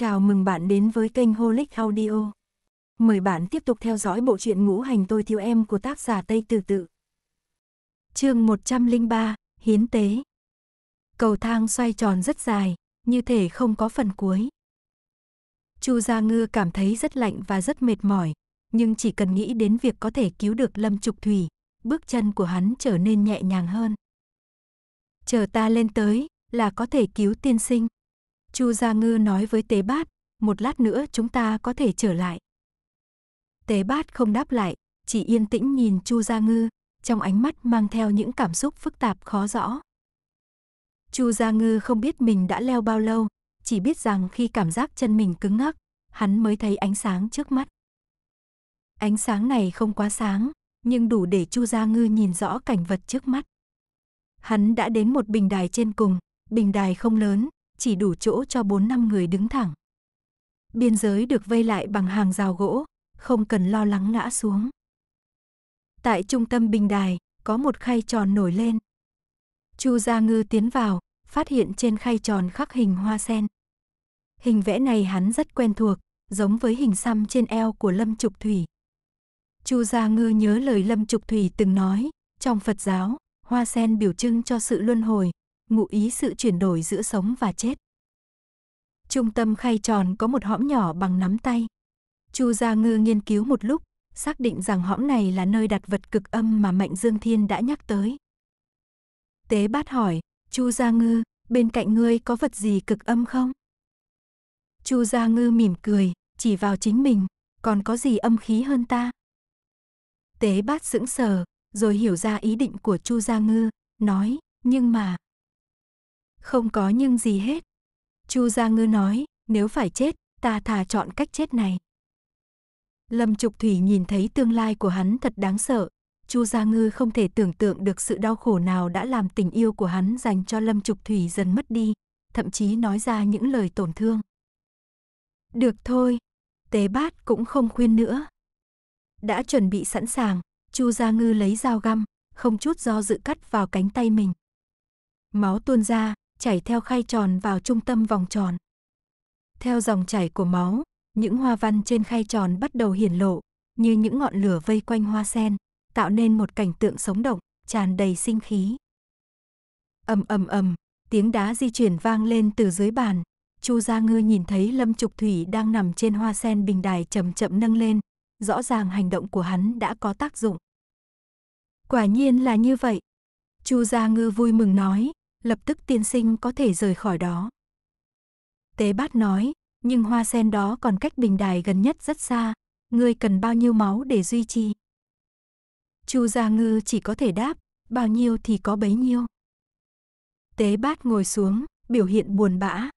Chào mừng bạn đến với kênh Holic Audio. Mời bạn tiếp tục theo dõi bộ truyện ngũ hành tôi thiếu em của tác giả Tây Tử Tự. chương 103, Hiến Tế Cầu thang xoay tròn rất dài, như thể không có phần cuối. Chu Gia Ngư cảm thấy rất lạnh và rất mệt mỏi, nhưng chỉ cần nghĩ đến việc có thể cứu được Lâm Trục Thủy, bước chân của hắn trở nên nhẹ nhàng hơn. Chờ ta lên tới là có thể cứu tiên sinh. Chu Gia Ngư nói với Tế Bát, một lát nữa chúng ta có thể trở lại. Tế Bát không đáp lại, chỉ yên tĩnh nhìn Chu Gia Ngư, trong ánh mắt mang theo những cảm xúc phức tạp khó rõ. Chu Gia Ngư không biết mình đã leo bao lâu, chỉ biết rằng khi cảm giác chân mình cứng ngắc, hắn mới thấy ánh sáng trước mắt. Ánh sáng này không quá sáng, nhưng đủ để Chu Gia Ngư nhìn rõ cảnh vật trước mắt. Hắn đã đến một bình đài trên cùng, bình đài không lớn, chỉ đủ chỗ cho 4 năm người đứng thẳng. Biên giới được vây lại bằng hàng rào gỗ, không cần lo lắng ngã xuống. Tại trung tâm bình đài, có một khay tròn nổi lên. Chu Gia Ngư tiến vào, phát hiện trên khay tròn khắc hình hoa sen. Hình vẽ này hắn rất quen thuộc, giống với hình xăm trên eo của Lâm Trục Thủy. Chu Gia Ngư nhớ lời Lâm Trục Thủy từng nói, trong Phật giáo, hoa sen biểu trưng cho sự luân hồi, ngụ ý sự chuyển đổi giữa sống và chết. Trung tâm khay tròn có một hõm nhỏ bằng nắm tay. Chu Gia Ngư nghiên cứu một lúc, xác định rằng hõm này là nơi đặt vật cực âm mà Mạnh Dương Thiên đã nhắc tới. Tế bát hỏi, Chu Gia Ngư, bên cạnh ngươi có vật gì cực âm không? Chu Gia Ngư mỉm cười, chỉ vào chính mình, còn có gì âm khí hơn ta? Tế bát sững sờ, rồi hiểu ra ý định của Chu Gia Ngư, nói, nhưng mà, không có nhưng gì hết. Chu Gia Ngư nói, nếu phải chết, ta thà chọn cách chết này. Lâm Trục Thủy nhìn thấy tương lai của hắn thật đáng sợ. Chu Gia Ngư không thể tưởng tượng được sự đau khổ nào đã làm tình yêu của hắn dành cho Lâm Trục Thủy dần mất đi, thậm chí nói ra những lời tổn thương. Được thôi, tế bát cũng không khuyên nữa. Đã chuẩn bị sẵn sàng, Chu Gia Ngư lấy dao găm, không chút do dự cắt vào cánh tay mình. Máu tuôn ra, chảy theo khay tròn vào trung tâm vòng tròn. Theo dòng chảy của máu, những hoa văn trên khay tròn bắt đầu hiển lộ, như những ngọn lửa vây quanh hoa sen, tạo nên một cảnh tượng sống động, tràn đầy sinh khí. Ầm ầm ầm, tiếng đá di chuyển vang lên từ dưới bàn, Chu Gia Ngư nhìn thấy Lâm Trục Thủy đang nằm trên hoa sen bình đài chậm chậm nâng lên, rõ ràng hành động của hắn đã có tác dụng. Quả nhiên là như vậy. Chu Gia Ngư vui mừng nói, lập tức tiên sinh có thể rời khỏi đó. Tế bát nói, nhưng hoa sen đó còn cách bình đài gần nhất rất xa, ngươi cần bao nhiêu máu để duy trì? Chu Gia Ngư chỉ có thể đáp, bao nhiêu thì có bấy nhiêu. Tế bát ngồi xuống, biểu hiện buồn bã.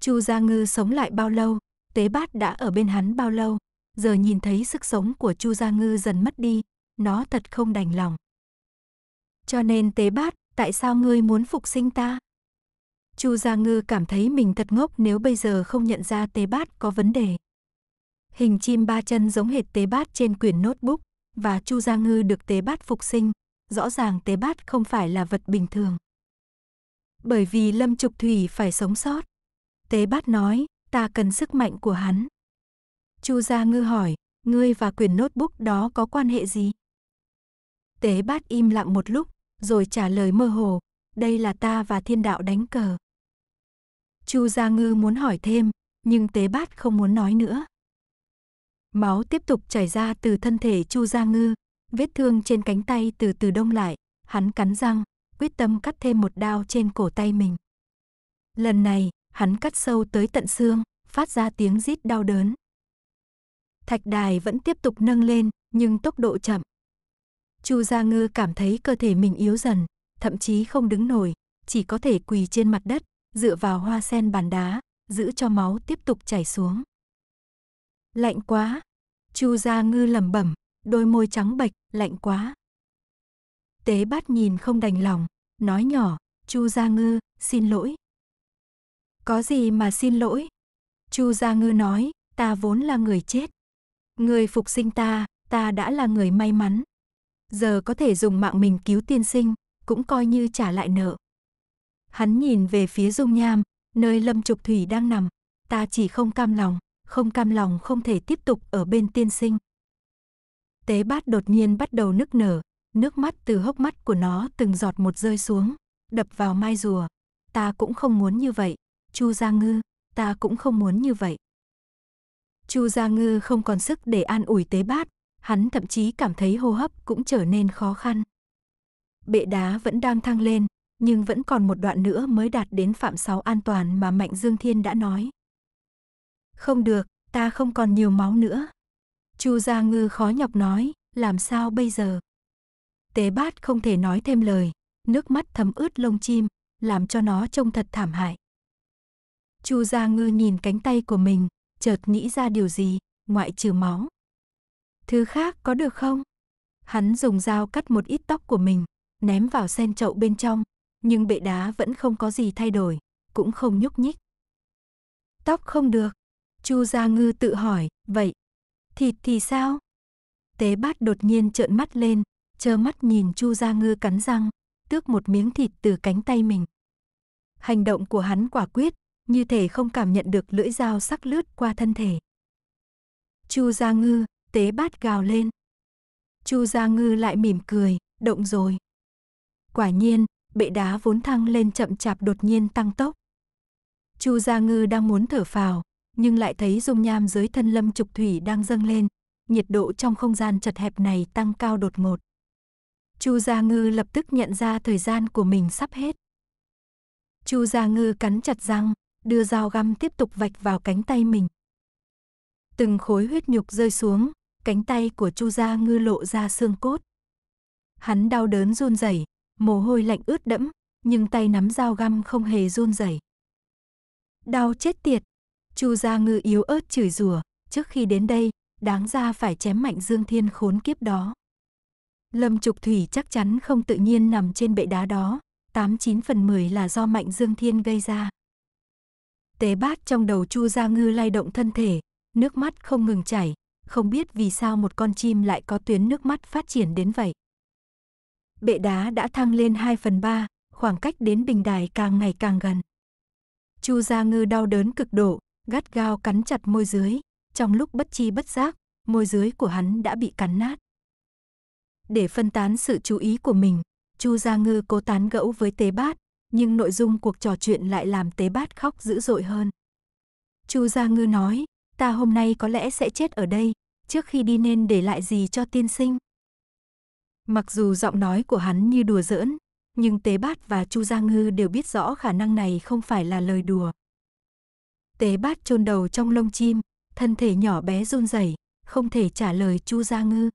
Chu Gia Ngư sống lại bao lâu, tế bát đã ở bên hắn bao lâu, giờ nhìn thấy sức sống của Chu Gia Ngư dần mất đi, nó thật không đành lòng. Cho nên tế bát tại sao ngươi muốn phục sinh ta? Chu Gia Ngư cảm thấy mình thật ngốc nếu bây giờ không nhận ra tế bát có vấn đề. Hình chim ba chân giống hệt tế bát trên quyển notebook và Chu Gia Ngư được tế bát phục sinh, rõ ràng tế bát không phải là vật bình thường. Bởi vì Lâm Trục Thủy phải sống sót. Tế bát nói, ta cần sức mạnh của hắn. Chu Gia Ngư hỏi, ngươi và quyển notebook đó có quan hệ gì? Tế bát im lặng một lúc, rồi trả lời mơ hồ, đây là ta và thiên đạo đánh cờ. Chu Gia Ngư muốn hỏi thêm, nhưng tế bát không muốn nói nữa. Máu tiếp tục chảy ra từ thân thể Chu Gia Ngư, vết thương trên cánh tay từ từ đông lại, hắn cắn răng, quyết tâm cắt thêm một đao trên cổ tay mình. Lần này, hắn cắt sâu tới tận xương, phát ra tiếng rít đau đớn. Thạch đài vẫn tiếp tục nâng lên, nhưng tốc độ chậm. Chu Gia Ngư cảm thấy cơ thể mình yếu dần, thậm chí không đứng nổi, chỉ có thể quỳ trên mặt đất, dựa vào hoa sen bàn đá, giữ cho máu tiếp tục chảy xuống. Lạnh quá, Chu Gia Ngư lẩm bẩm, đôi môi trắng bệch, lạnh quá. Tế Bát nhìn không đành lòng, nói nhỏ, "Chu Gia Ngư, xin lỗi." "Có gì mà xin lỗi?" Chu Gia Ngư nói, "Ta vốn là người chết, người phục sinh ta, ta đã là người may mắn, giờ có thể dùng mạng mình cứu tiên sinh, cũng coi như trả lại nợ. Hắn nhìn về phía dung nham, nơi Lâm Trục Thủy đang nằm, ta chỉ không cam lòng, không cam lòng không thể tiếp tục ở bên tiên sinh. Tế bát đột nhiên bắt đầu nức nở, nước mắt từ hốc mắt của nó từng giọt một rơi xuống, đập vào mai rùa. Ta cũng không muốn như vậy, Chu Gia Ngư, ta cũng không muốn như vậy. Chu Gia Ngư không còn sức để an ủi tế bát, hắn thậm chí cảm thấy hô hấp cũng trở nên khó khăn. Bệ đá vẫn đang thăng lên, nhưng vẫn còn một đoạn nữa mới đạt đến phạm sáu an toàn mà Mạnh Dương Thiên đã nói. Không được, ta không còn nhiều máu nữa. Chu Gia Ngư khó nhọc nói, làm sao bây giờ? Tế bát không thể nói thêm lời, nước mắt thấm ướt lông chim, làm cho nó trông thật thảm hại. Chu Gia Ngư nhìn cánh tay của mình, chợt nghĩ ra điều gì, ngoại trừ máu. Thứ khác có được không? Hắn dùng dao cắt một ít tóc của mình, ném vào sen chậu bên trong, nhưng bệ đá vẫn không có gì thay đổi, cũng không nhúc nhích. Tóc không được. Chu Gia Ngư tự hỏi, vậy thịt thì sao? Tế bát đột nhiên trợn mắt lên, chơ mắt nhìn Chu Gia Ngư cắn răng, tước một miếng thịt từ cánh tay mình. Hành động của hắn quả quyết, như thể không cảm nhận được lưỡi dao sắc lướt qua thân thể. Chu Gia Ngư, tế bát gào lên. Chu Gia Ngư lại mỉm cười, động rồi. Quả nhiên, bệ đá vốn thăng lên chậm chạp đột nhiên tăng tốc. Chu Gia Ngư đang muốn thở phào, nhưng lại thấy dung nham dưới thân lâm trục thủy đang dâng lên, nhiệt độ trong không gian chật hẹp này tăng cao đột ngột. Chu Gia Ngư lập tức nhận ra thời gian của mình sắp hết. Chu Gia Ngư cắn chặt răng, đưa dao găm tiếp tục vạch vào cánh tay mình. Từng khối huyết nhục rơi xuống, cánh tay của Chu Gia Ngư lộ ra xương cốt. Hắn đau đớn run rẩy, mồ hôi lạnh ướt đẫm, nhưng tay nắm dao găm không hề run rẩy. Đau chết tiệt. Chu Gia Ngư yếu ớt chửi rủa, trước khi đến đây, đáng ra phải chém mạnh Dương Thiên khốn kiếp đó. Lâm Trục Thủy chắc chắn không tự nhiên nằm trên bệ đá đó, 89 phần 10 là do mạnh Dương Thiên gây ra. Tế bát trong đầu Chu Gia Ngư lay động thân thể, nước mắt không ngừng chảy, không biết vì sao một con chim lại có tuyến nước mắt phát triển đến vậy. Bệ đá đã thăng lên 2 phần 3, khoảng cách đến bình đài càng ngày càng gần. Chu Gia Ngư đau đớn cực độ, gắt gao cắn chặt môi dưới, trong lúc bất chi bất giác, môi dưới của hắn đã bị cắn nát. Để phân tán sự chú ý của mình, Chu Gia Ngư cố tán gẫu với Tế Bát, nhưng nội dung cuộc trò chuyện lại làm Tế Bát khóc dữ dội hơn. Chu Gia Ngư nói, ta hôm nay có lẽ sẽ chết ở đây, trước khi đi nên để lại gì cho tiên sinh. Mặc dù giọng nói của hắn như đùa giỡn, nhưng Tế Bát và Chu Gia Ngư đều biết rõ khả năng này không phải là lời đùa. Tế Bát chôn đầu trong lông chim, thân thể nhỏ bé run rẩy, không thể trả lời Chu Gia Ngư.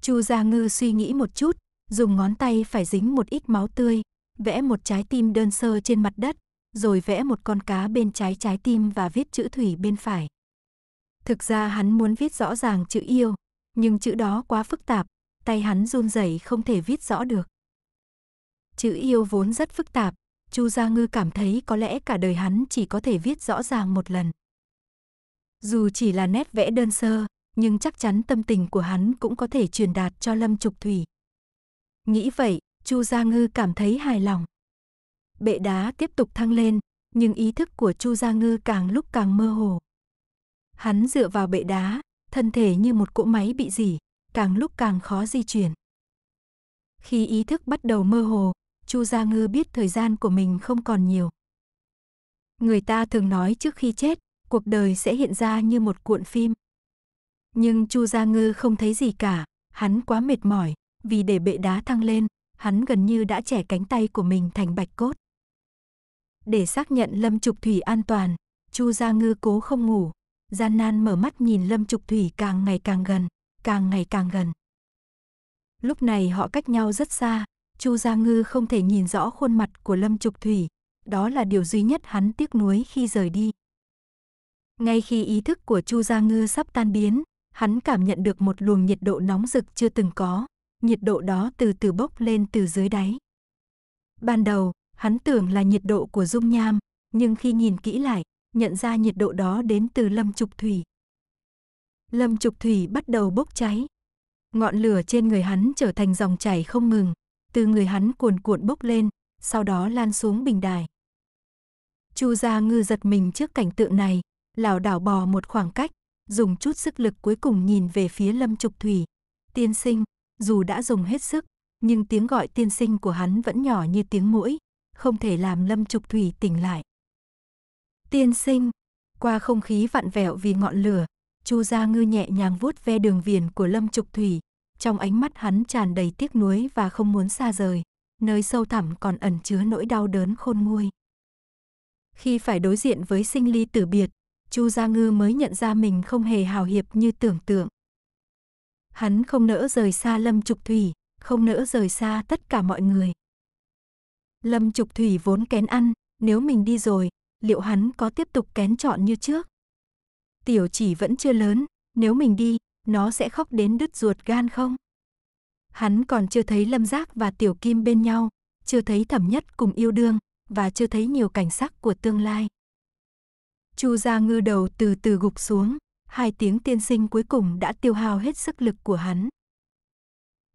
Chu Gia Ngư suy nghĩ một chút, dùng ngón tay phải dính một ít máu tươi, vẽ một trái tim đơn sơ trên mặt đất, rồi vẽ một con cá bên trái trái tim và viết chữ thủy bên phải. Thực ra hắn muốn viết rõ ràng chữ yêu, nhưng chữ đó quá phức tạp, tay hắn run rẩy không thể viết rõ được. Chữ yêu vốn rất phức tạp, Chu Gia Ngư cảm thấy có lẽ cả đời hắn chỉ có thể viết rõ ràng một lần. Dù chỉ là nét vẽ đơn sơ, nhưng chắc chắn tâm tình của hắn cũng có thể truyền đạt cho Lâm Trục Thủy. Nghĩ vậy, Chu Gia Ngư cảm thấy hài lòng bệ đá tiếp tục thăng lên, nhưng ý thức của Chu Gia Ngư càng lúc càng mơ hồ. Hắn dựa vào bệ đá, thân thể như một cỗ máy bị dỉ, càng lúc càng khó di chuyển. Khi ý thức bắt đầu mơ hồ, Chu Gia Ngư biết thời gian của mình không còn nhiều. Người ta thường nói trước khi chết, cuộc đời sẽ hiện ra như một cuộn phim. Nhưng Chu Gia Ngư không thấy gì cả, hắn quá mệt mỏi, vì để bệ đá thăng lên, hắn gần như đã trẻ cánh tay của mình thành bạch cốt để xác nhận Lâm Trục Thủy an toàn, Chu Gia Ngư cố không ngủ, gian nan mở mắt nhìn Lâm Trục Thủy càng ngày càng gần, càng ngày càng gần. Lúc này họ cách nhau rất xa, Chu Gia Ngư không thể nhìn rõ khuôn mặt của Lâm Trục Thủy, đó là điều duy nhất hắn tiếc nuối khi rời đi. Ngay khi ý thức của Chu Gia Ngư sắp tan biến, hắn cảm nhận được một luồng nhiệt độ nóng rực chưa từng có, nhiệt độ đó từ từ bốc lên từ dưới đáy. Ban đầu, Hắn tưởng là nhiệt độ của dung nham, nhưng khi nhìn kỹ lại, nhận ra nhiệt độ đó đến từ lâm trục thủy. Lâm trục thủy bắt đầu bốc cháy. Ngọn lửa trên người hắn trở thành dòng chảy không ngừng, từ người hắn cuồn cuộn bốc lên, sau đó lan xuống bình đài. Chu Gia Ngư giật mình trước cảnh tượng này, lảo đảo bò một khoảng cách, dùng chút sức lực cuối cùng nhìn về phía Lâm Trục Thủy. Tiên sinh, dù đã dùng hết sức, nhưng tiếng gọi tiên sinh của hắn vẫn nhỏ như tiếng mũi, không thể làm Lâm Trục Thủy tỉnh lại. Tiên sinh, qua không khí vặn vẹo vì ngọn lửa, Chu Gia Ngư nhẹ nhàng vuốt ve đường viền của Lâm Trục Thủy, trong ánh mắt hắn tràn đầy tiếc nuối và không muốn xa rời, nơi sâu thẳm còn ẩn chứa nỗi đau đớn khôn nguôi. Khi phải đối diện với sinh ly tử biệt, Chu Gia Ngư mới nhận ra mình không hề hào hiệp như tưởng tượng. Hắn không nỡ rời xa Lâm Trục Thủy, không nỡ rời xa tất cả mọi người. Lâm Trục Thủy vốn kén ăn, nếu mình đi rồi, liệu hắn có tiếp tục kén chọn như trước? Tiểu chỉ vẫn chưa lớn, nếu mình đi, nó sẽ khóc đến đứt ruột gan không? Hắn còn chưa thấy Lâm Giác và Tiểu Kim bên nhau, chưa thấy thẩm nhất cùng yêu đương và chưa thấy nhiều cảnh sắc của tương lai. Chu Gia ngư đầu từ từ gục xuống, hai tiếng tiên sinh cuối cùng đã tiêu hao hết sức lực của hắn.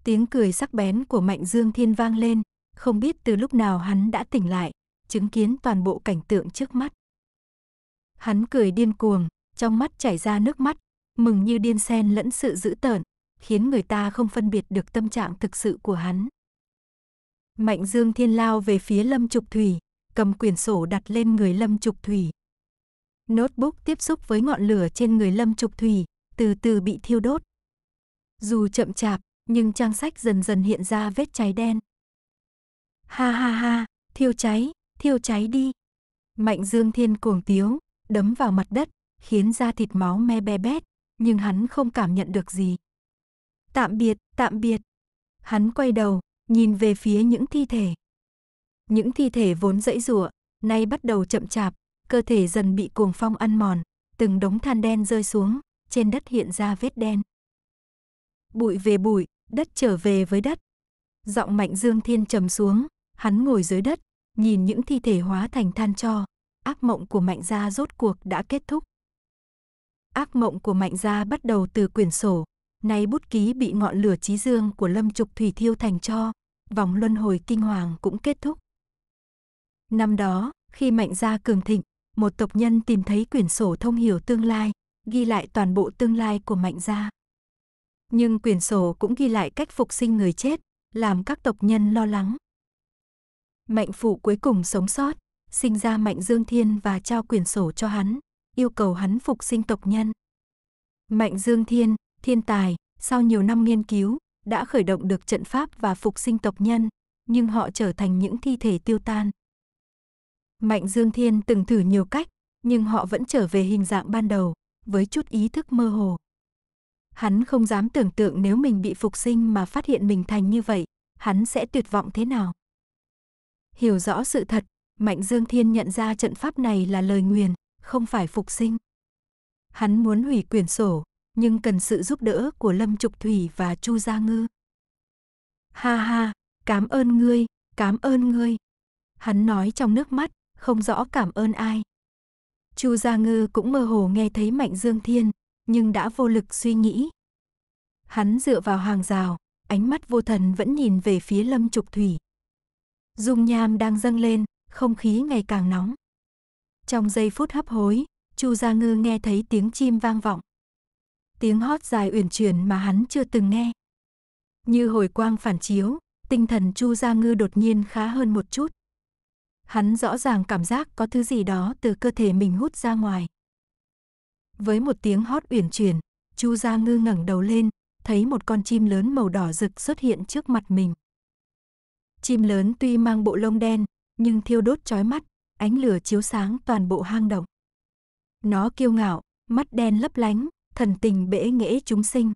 Tiếng cười sắc bén của Mạnh Dương Thiên vang lên, không biết từ lúc nào hắn đã tỉnh lại, chứng kiến toàn bộ cảnh tượng trước mắt. Hắn cười điên cuồng, trong mắt chảy ra nước mắt, mừng như điên sen lẫn sự dữ tợn, khiến người ta không phân biệt được tâm trạng thực sự của hắn. Mạnh Dương Thiên lao về phía Lâm Trục Thủy, cầm quyển sổ đặt lên người Lâm Trục Thủy. Notebook tiếp xúc với ngọn lửa trên người Lâm Trục Thủy, từ từ bị thiêu đốt. Dù chậm chạp, nhưng trang sách dần dần hiện ra vết cháy đen. Ha ha ha, thiêu cháy, thiêu cháy đi. Mạnh Dương Thiên cuồng tiếu, đấm vào mặt đất, khiến da thịt máu me be bét, nhưng hắn không cảm nhận được gì. Tạm biệt, tạm biệt. Hắn quay đầu, nhìn về phía những thi thể. Những thi thể vốn dãy rụa nay bắt đầu chậm chạp, cơ thể dần bị cuồng phong ăn mòn, từng đống than đen rơi xuống, trên đất hiện ra vết đen. Bụi về bụi, đất trở về với đất. Giọng Mạnh Dương Thiên trầm xuống, Hắn ngồi dưới đất, nhìn những thi thể hóa thành than cho. Ác mộng của Mạnh Gia rốt cuộc đã kết thúc. Ác mộng của Mạnh Gia bắt đầu từ quyển sổ. Nay bút ký bị ngọn lửa trí dương của Lâm Trục Thủy thiêu thành cho. Vòng luân hồi kinh hoàng cũng kết thúc. Năm đó, khi Mạnh Gia cường thịnh, một tộc nhân tìm thấy quyển sổ thông hiểu tương lai, ghi lại toàn bộ tương lai của Mạnh Gia. Nhưng quyển sổ cũng ghi lại cách phục sinh người chết, làm các tộc nhân lo lắng. Mạnh phụ cuối cùng sống sót, sinh ra Mạnh Dương Thiên và trao quyền sổ cho hắn, yêu cầu hắn phục sinh tộc nhân. Mạnh Dương Thiên, thiên tài, sau nhiều năm nghiên cứu, đã khởi động được trận pháp và phục sinh tộc nhân, nhưng họ trở thành những thi thể tiêu tan. Mạnh Dương Thiên từng thử nhiều cách, nhưng họ vẫn trở về hình dạng ban đầu, với chút ý thức mơ hồ. Hắn không dám tưởng tượng nếu mình bị phục sinh mà phát hiện mình thành như vậy, hắn sẽ tuyệt vọng thế nào. Hiểu rõ sự thật, Mạnh Dương Thiên nhận ra trận pháp này là lời nguyền, không phải phục sinh. Hắn muốn hủy quyển sổ, nhưng cần sự giúp đỡ của Lâm Trục Thủy và Chu Gia Ngư. Ha ha, cảm ơn ngươi, cảm ơn ngươi. Hắn nói trong nước mắt, không rõ cảm ơn ai. Chu Gia Ngư cũng mơ hồ nghe thấy Mạnh Dương Thiên, nhưng đã vô lực suy nghĩ. Hắn dựa vào hàng rào, ánh mắt vô thần vẫn nhìn về phía Lâm Trục Thủy, Dung nham đang dâng lên, không khí ngày càng nóng. Trong giây phút hấp hối, Chu Gia Ngư nghe thấy tiếng chim vang vọng. Tiếng hót dài uyển chuyển mà hắn chưa từng nghe. Như hồi quang phản chiếu, tinh thần Chu Gia Ngư đột nhiên khá hơn một chút. Hắn rõ ràng cảm giác có thứ gì đó từ cơ thể mình hút ra ngoài. Với một tiếng hót uyển chuyển, Chu Gia Ngư ngẩng đầu lên, thấy một con chim lớn màu đỏ rực xuất hiện trước mặt mình. Chim lớn tuy mang bộ lông đen, nhưng thiêu đốt chói mắt, ánh lửa chiếu sáng toàn bộ hang động. Nó kiêu ngạo, mắt đen lấp lánh, thần tình bể nghễ chúng sinh.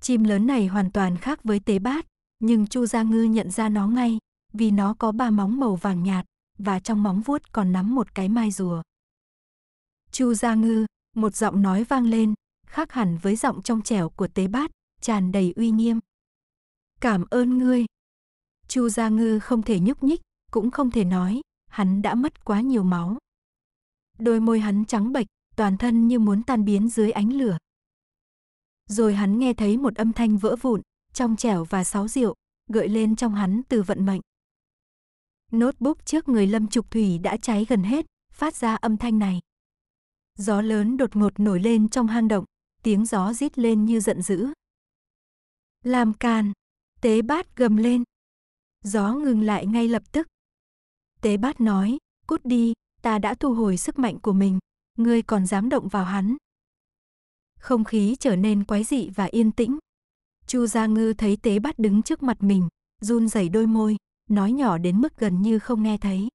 Chim lớn này hoàn toàn khác với tế bát, nhưng Chu Gia Ngư nhận ra nó ngay, vì nó có ba móng màu vàng nhạt, và trong móng vuốt còn nắm một cái mai rùa. Chu Gia Ngư, một giọng nói vang lên, khác hẳn với giọng trong trẻo của tế bát, tràn đầy uy nghiêm. Cảm ơn ngươi, Chu Gia Ngư không thể nhúc nhích, cũng không thể nói, hắn đã mất quá nhiều máu. Đôi môi hắn trắng bệch, toàn thân như muốn tan biến dưới ánh lửa. Rồi hắn nghe thấy một âm thanh vỡ vụn, trong trẻo và sáo rượu, gợi lên trong hắn từ vận mệnh. Notebook trước người Lâm Trục Thủy đã cháy gần hết, phát ra âm thanh này. Gió lớn đột ngột nổi lên trong hang động, tiếng gió rít lên như giận dữ. Làm càn, tế bát gầm lên, gió ngừng lại ngay lập tức. Tế bát nói, cút đi, ta đã thu hồi sức mạnh của mình, ngươi còn dám động vào hắn. Không khí trở nên quái dị và yên tĩnh. Chu Gia Ngư thấy tế bát đứng trước mặt mình, run rẩy đôi môi, nói nhỏ đến mức gần như không nghe thấy.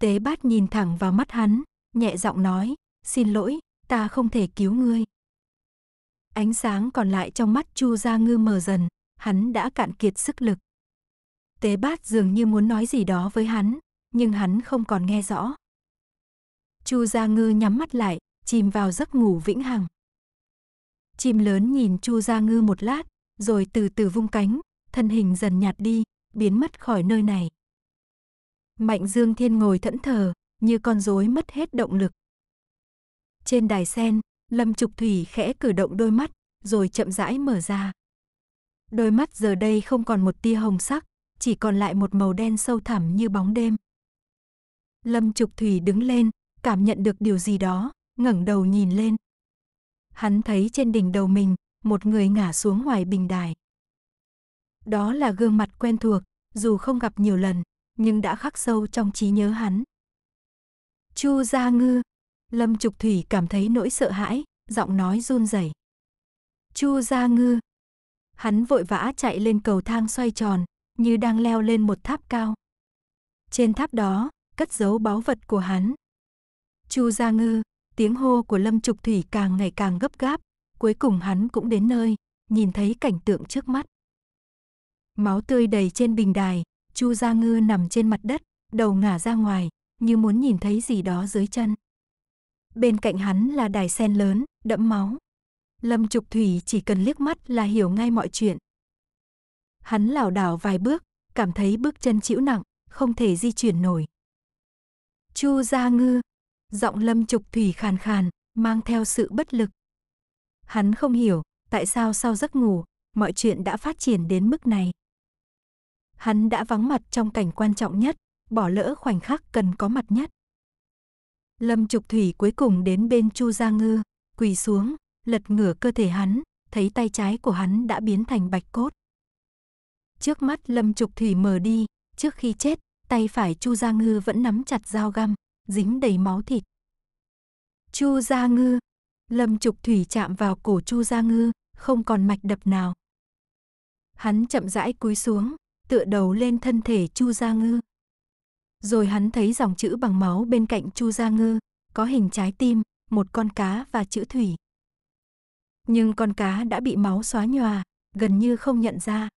Tế bát nhìn thẳng vào mắt hắn, nhẹ giọng nói, xin lỗi, ta không thể cứu ngươi. Ánh sáng còn lại trong mắt Chu Gia Ngư mờ dần, hắn đã cạn kiệt sức lực tế bát dường như muốn nói gì đó với hắn, nhưng hắn không còn nghe rõ. Chu Gia Ngư nhắm mắt lại, chìm vào giấc ngủ vĩnh hằng. Chim lớn nhìn Chu Gia Ngư một lát, rồi từ từ vung cánh, thân hình dần nhạt đi, biến mất khỏi nơi này. Mạnh Dương Thiên ngồi thẫn thờ, như con rối mất hết động lực. Trên đài sen, Lâm Trục Thủy khẽ cử động đôi mắt, rồi chậm rãi mở ra. Đôi mắt giờ đây không còn một tia hồng sắc, chỉ còn lại một màu đen sâu thẳm như bóng đêm. Lâm Trục Thủy đứng lên, cảm nhận được điều gì đó, ngẩng đầu nhìn lên. Hắn thấy trên đỉnh đầu mình, một người ngả xuống ngoài bình đài. Đó là gương mặt quen thuộc, dù không gặp nhiều lần, nhưng đã khắc sâu trong trí nhớ hắn. Chu Gia Ngư, Lâm Trục Thủy cảm thấy nỗi sợ hãi, giọng nói run rẩy. Chu Gia Ngư, hắn vội vã chạy lên cầu thang xoay tròn, như đang leo lên một tháp cao. Trên tháp đó, cất giấu báu vật của hắn. Chu Gia Ngư, tiếng hô của Lâm Trục Thủy càng ngày càng gấp gáp, cuối cùng hắn cũng đến nơi, nhìn thấy cảnh tượng trước mắt. Máu tươi đầy trên bình đài, Chu Gia Ngư nằm trên mặt đất, đầu ngả ra ngoài, như muốn nhìn thấy gì đó dưới chân. Bên cạnh hắn là đài sen lớn, đẫm máu. Lâm Trục Thủy chỉ cần liếc mắt là hiểu ngay mọi chuyện, Hắn lảo đảo vài bước, cảm thấy bước chân chịu nặng, không thể di chuyển nổi. Chu Gia Ngư, giọng Lâm Trục Thủy khàn khàn, mang theo sự bất lực. Hắn không hiểu, tại sao sau giấc ngủ, mọi chuyện đã phát triển đến mức này. Hắn đã vắng mặt trong cảnh quan trọng nhất, bỏ lỡ khoảnh khắc cần có mặt nhất. Lâm Trục Thủy cuối cùng đến bên Chu Gia Ngư, quỳ xuống, lật ngửa cơ thể hắn, thấy tay trái của hắn đã biến thành bạch cốt trước mắt Lâm Trục Thủy mờ đi, trước khi chết, tay phải Chu Gia Ngư vẫn nắm chặt dao găm, dính đầy máu thịt. Chu Gia Ngư, Lâm Trục Thủy chạm vào cổ Chu Gia Ngư, không còn mạch đập nào. Hắn chậm rãi cúi xuống, tựa đầu lên thân thể Chu Gia Ngư. Rồi hắn thấy dòng chữ bằng máu bên cạnh Chu Gia Ngư, có hình trái tim, một con cá và chữ thủy. Nhưng con cá đã bị máu xóa nhòa, gần như không nhận ra.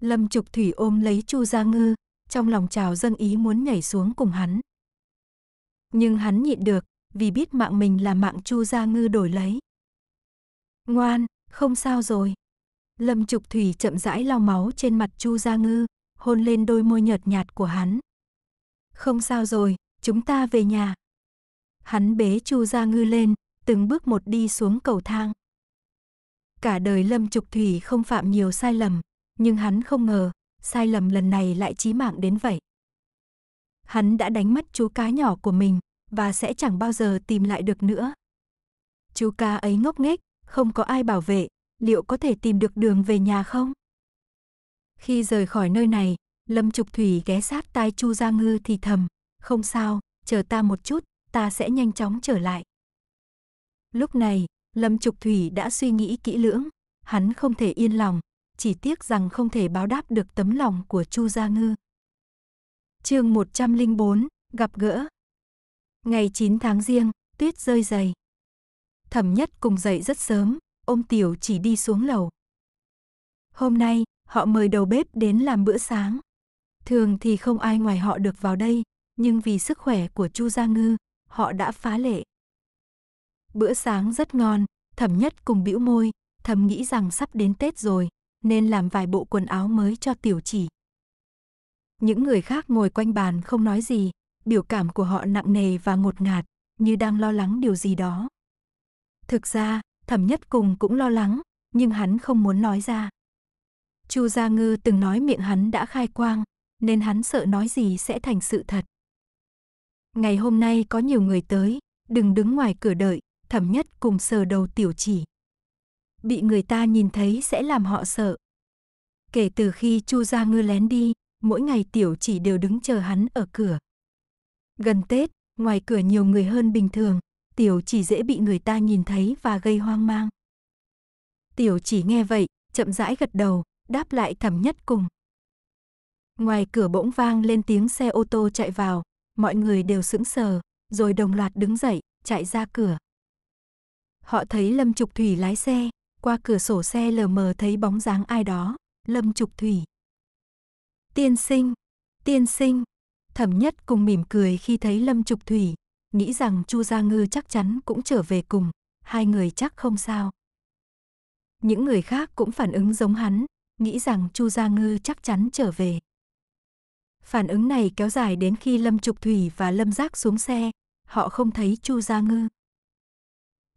Lâm Trục Thủy ôm lấy Chu Gia Ngư, trong lòng trào dâng ý muốn nhảy xuống cùng hắn. Nhưng hắn nhịn được, vì biết mạng mình là mạng Chu Gia Ngư đổi lấy. Ngoan, không sao rồi. Lâm Trục Thủy chậm rãi lau máu trên mặt Chu Gia Ngư, hôn lên đôi môi nhợt nhạt của hắn. Không sao rồi, chúng ta về nhà. Hắn bế Chu Gia Ngư lên, từng bước một đi xuống cầu thang. Cả đời Lâm Trục Thủy không phạm nhiều sai lầm, nhưng hắn không ngờ, sai lầm lần này lại chí mạng đến vậy. Hắn đã đánh mất chú cá nhỏ của mình và sẽ chẳng bao giờ tìm lại được nữa. Chú cá ấy ngốc nghếch, không có ai bảo vệ, liệu có thể tìm được đường về nhà không? Khi rời khỏi nơi này, Lâm Trục Thủy ghé sát tai Chu Gia Ngư thì thầm, không sao, chờ ta một chút, ta sẽ nhanh chóng trở lại. Lúc này, Lâm Trục Thủy đã suy nghĩ kỹ lưỡng, hắn không thể yên lòng, chỉ tiếc rằng không thể báo đáp được tấm lòng của Chu Gia Ngư. Chương 104, gặp gỡ. Ngày 9 tháng Giêng, tuyết rơi dày. Thẩm Nhất cùng dậy rất sớm, ôm Tiểu Chỉ đi xuống lầu. Hôm nay, họ mời đầu bếp đến làm bữa sáng. Thường thì không ai ngoài họ được vào đây, nhưng vì sức khỏe của Chu Gia Ngư, họ đã phá lệ. Bữa sáng rất ngon, Thẩm Nhất cùng bĩu môi, thầm nghĩ rằng sắp đến Tết rồi, nên làm vài bộ quần áo mới cho tiểu chỉ. Những người khác ngồi quanh bàn không nói gì, biểu cảm của họ nặng nề và ngột ngạt, như đang lo lắng điều gì đó. Thực ra, thẩm nhất cùng cũng lo lắng, nhưng hắn không muốn nói ra. Chu Gia Ngư từng nói miệng hắn đã khai quang, nên hắn sợ nói gì sẽ thành sự thật. Ngày hôm nay có nhiều người tới, đừng đứng ngoài cửa đợi, thẩm nhất cùng sờ đầu tiểu chỉ bị người ta nhìn thấy sẽ làm họ sợ. Kể từ khi Chu Gia Ngư lén đi, mỗi ngày Tiểu Chỉ đều đứng chờ hắn ở cửa. Gần Tết, ngoài cửa nhiều người hơn bình thường, Tiểu Chỉ dễ bị người ta nhìn thấy và gây hoang mang. Tiểu Chỉ nghe vậy, chậm rãi gật đầu, đáp lại thầm nhất cùng. Ngoài cửa bỗng vang lên tiếng xe ô tô chạy vào, mọi người đều sững sờ, rồi đồng loạt đứng dậy, chạy ra cửa. Họ thấy Lâm Trục Thủy lái xe, qua cửa sổ xe lờ mờ thấy bóng dáng ai đó, Lâm Trục Thủy. Tiên sinh, tiên sinh, thẩm nhất cùng mỉm cười khi thấy Lâm Trục Thủy, nghĩ rằng Chu Gia Ngư chắc chắn cũng trở về cùng, hai người chắc không sao. Những người khác cũng phản ứng giống hắn, nghĩ rằng Chu Gia Ngư chắc chắn trở về. Phản ứng này kéo dài đến khi Lâm Trục Thủy và Lâm Giác xuống xe, họ không thấy Chu Gia Ngư.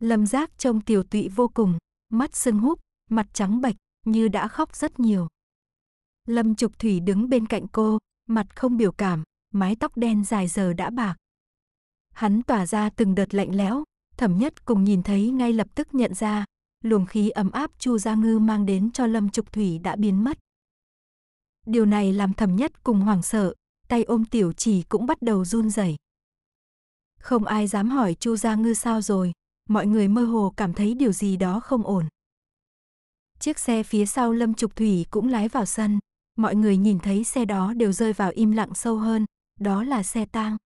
Lâm Giác trông tiểu tụy vô cùng, mắt sưng húp, mặt trắng bệch như đã khóc rất nhiều. Lâm Trục Thủy đứng bên cạnh cô, mặt không biểu cảm, mái tóc đen dài giờ đã bạc. Hắn tỏa ra từng đợt lạnh lẽo, thẩm nhất cùng nhìn thấy ngay lập tức nhận ra, luồng khí ấm áp Chu Gia Ngư mang đến cho Lâm Trục Thủy đã biến mất. Điều này làm thẩm nhất cùng hoảng sợ, tay ôm tiểu chỉ cũng bắt đầu run rẩy. Không ai dám hỏi Chu Gia Ngư sao rồi, mọi người mơ hồ cảm thấy điều gì đó không ổn. Chiếc xe phía sau Lâm Trục Thủy cũng lái vào sân, mọi người nhìn thấy xe đó đều rơi vào im lặng sâu hơn, đó là xe tang.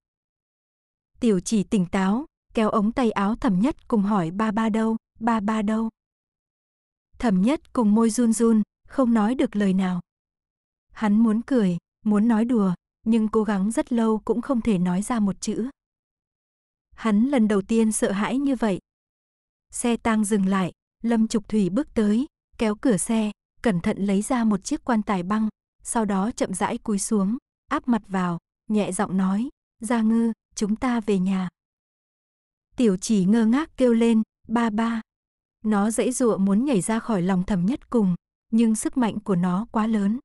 Tiểu chỉ tỉnh táo, kéo ống tay áo thẩm nhất cùng hỏi ba ba đâu, ba ba đâu. Thẩm nhất cùng môi run run, không nói được lời nào. Hắn muốn cười, muốn nói đùa, nhưng cố gắng rất lâu cũng không thể nói ra một chữ. Hắn lần đầu tiên sợ hãi như vậy, Xe tang dừng lại, Lâm Trục Thủy bước tới, kéo cửa xe, cẩn thận lấy ra một chiếc quan tài băng, sau đó chậm rãi cúi xuống, áp mặt vào, nhẹ giọng nói, Gia Ngư, chúng ta về nhà. Tiểu chỉ ngơ ngác kêu lên, ba ba. Nó dãy dụa muốn nhảy ra khỏi lòng thầm nhất cùng, nhưng sức mạnh của nó quá lớn.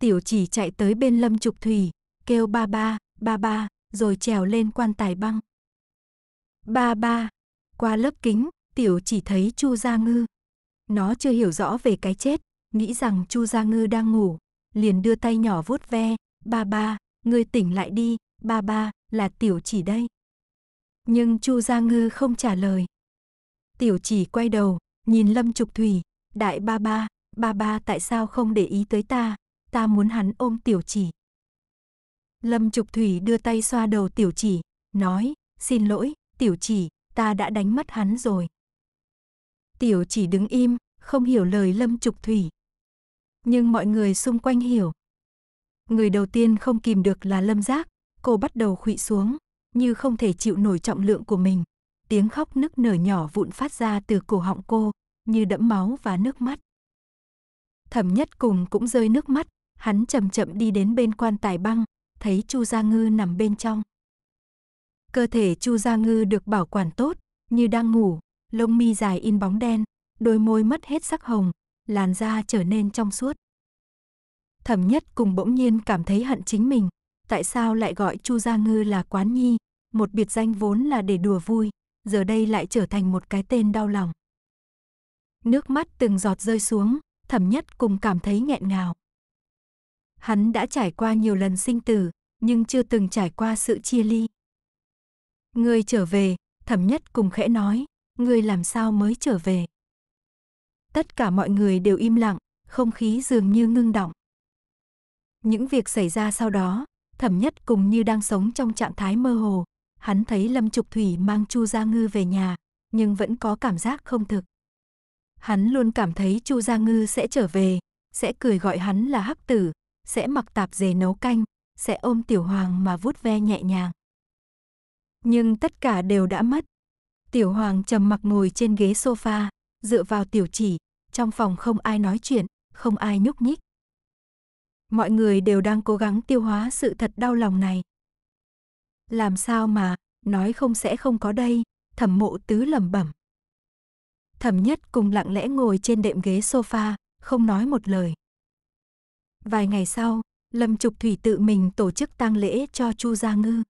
Tiểu chỉ chạy tới bên lâm trục thủy, kêu ba ba, ba ba, rồi trèo lên quan tài băng. Ba ba, qua lớp kính, Tiểu chỉ thấy Chu Gia Ngư. Nó chưa hiểu rõ về cái chết, nghĩ rằng Chu Gia Ngư đang ngủ, liền đưa tay nhỏ vuốt ve, "Ba ba, ngươi tỉnh lại đi, ba ba, là Tiểu chỉ đây." Nhưng Chu Gia Ngư không trả lời. Tiểu chỉ quay đầu, nhìn Lâm Trục Thủy, "Đại ba ba, ba ba tại sao không để ý tới ta, ta muốn hắn ôm Tiểu chỉ." Lâm Trục Thủy đưa tay xoa đầu Tiểu chỉ, nói, "Xin lỗi, Tiểu chỉ, ta đã đánh mất hắn rồi. Tiểu chỉ đứng im, không hiểu lời Lâm Trục Thủy. Nhưng mọi người xung quanh hiểu. Người đầu tiên không kìm được là Lâm Giác, cô bắt đầu khụy xuống, như không thể chịu nổi trọng lượng của mình. Tiếng khóc nức nở nhỏ vụn phát ra từ cổ họng cô, như đẫm máu và nước mắt. Thẩm nhất cùng cũng rơi nước mắt, hắn chậm chậm đi đến bên quan tài băng, thấy Chu Gia Ngư nằm bên trong. Cơ thể Chu Gia Ngư được bảo quản tốt, như đang ngủ, lông mi dài in bóng đen, đôi môi mất hết sắc hồng, làn da trở nên trong suốt. Thẩm Nhất cùng bỗng nhiên cảm thấy hận chính mình, tại sao lại gọi Chu Gia Ngư là Quán Nhi, một biệt danh vốn là để đùa vui, giờ đây lại trở thành một cái tên đau lòng. Nước mắt từng giọt rơi xuống, Thẩm Nhất cùng cảm thấy nghẹn ngào. Hắn đã trải qua nhiều lần sinh tử, nhưng chưa từng trải qua sự chia ly. Ngươi trở về, thẩm nhất cùng khẽ nói, ngươi làm sao mới trở về. Tất cả mọi người đều im lặng, không khí dường như ngưng động. Những việc xảy ra sau đó, thẩm nhất cùng như đang sống trong trạng thái mơ hồ. Hắn thấy Lâm Trục Thủy mang Chu Gia Ngư về nhà, nhưng vẫn có cảm giác không thực. Hắn luôn cảm thấy Chu Gia Ngư sẽ trở về, sẽ cười gọi hắn là hắc tử, sẽ mặc tạp dề nấu canh, sẽ ôm tiểu hoàng mà vuốt ve nhẹ nhàng nhưng tất cả đều đã mất. Tiểu Hoàng trầm mặc ngồi trên ghế sofa, dựa vào tiểu chỉ, trong phòng không ai nói chuyện, không ai nhúc nhích. Mọi người đều đang cố gắng tiêu hóa sự thật đau lòng này. Làm sao mà, nói không sẽ không có đây, thẩm mộ tứ lẩm bẩm. Thẩm nhất cùng lặng lẽ ngồi trên đệm ghế sofa, không nói một lời. Vài ngày sau, Lâm Trục Thủy tự mình tổ chức tang lễ cho Chu Gia Ngư.